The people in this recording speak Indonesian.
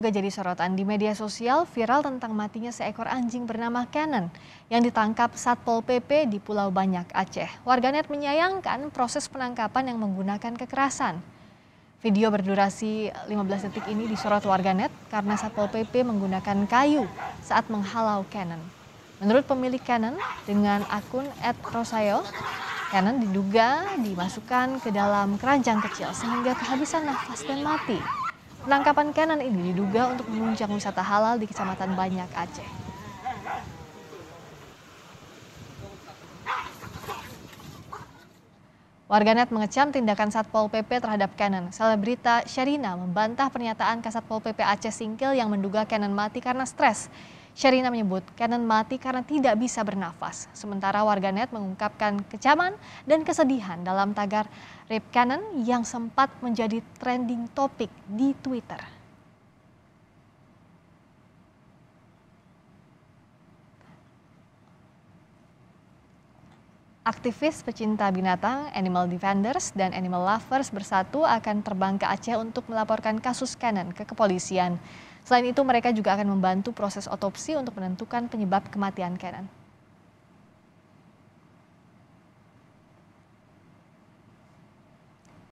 Juga jadi sorotan di media sosial viral tentang matinya seekor anjing bernama Canon yang ditangkap Satpol PP di Pulau Banyak, Aceh. Warganet menyayangkan proses penangkapan yang menggunakan kekerasan. Video berdurasi 15 detik ini disorot warganet karena Satpol PP menggunakan kayu saat menghalau Canon. Menurut pemilik Canon, dengan akun @rosayo, Canon diduga dimasukkan ke dalam keranjang kecil sehingga kehabisan nafas dan mati. Penangkapan Canon ini diduga untuk menunjang wisata halal di Kecamatan Banyak, Aceh. Warganet mengecam tindakan Satpol PP terhadap Canon. Selebrita Sherina membantah pernyataan Kasatpol PP Aceh Singkil yang menduga Canon mati karena stres. Sherina menyebut Canon mati karena tidak bisa bernafas. Sementara warganet mengungkapkan kecaman dan kesedihan dalam tagar Rip Canon yang sempat menjadi trending topic di Twitter. Aktivis pecinta binatang, animal defenders, dan animal lovers bersatu akan terbang ke Aceh untuk melaporkan kasus Canon ke kepolisian. Selain itu, mereka juga akan membantu proses otopsi untuk menentukan penyebab kematian Canon.